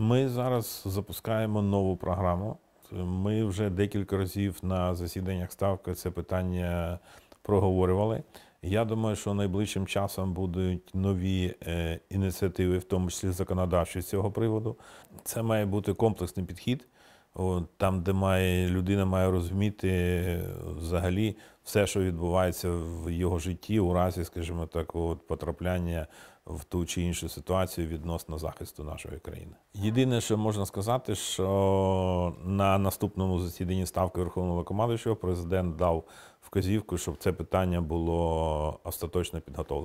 Ми зараз запускаємо нову програму. Ми вже декілька разів на засіданнях ставки це питання проговорювали. Я думаю, що найближчим часом будуть нові е, ініціативи, в тому числі законодавчі з цього приводу. Це має бути комплексний підхід там, де має людина має розуміти е, взагалі все, що відбувається в його житті, у разі, скажімо так, от потрапляння в ту чи іншу ситуацію відносно захисту нашої країни. Єдине, що можна сказати, що на наступному засіданні ставки Верховного командуючого президент дав вказівку, щоб це питання було остаточно підготовлене.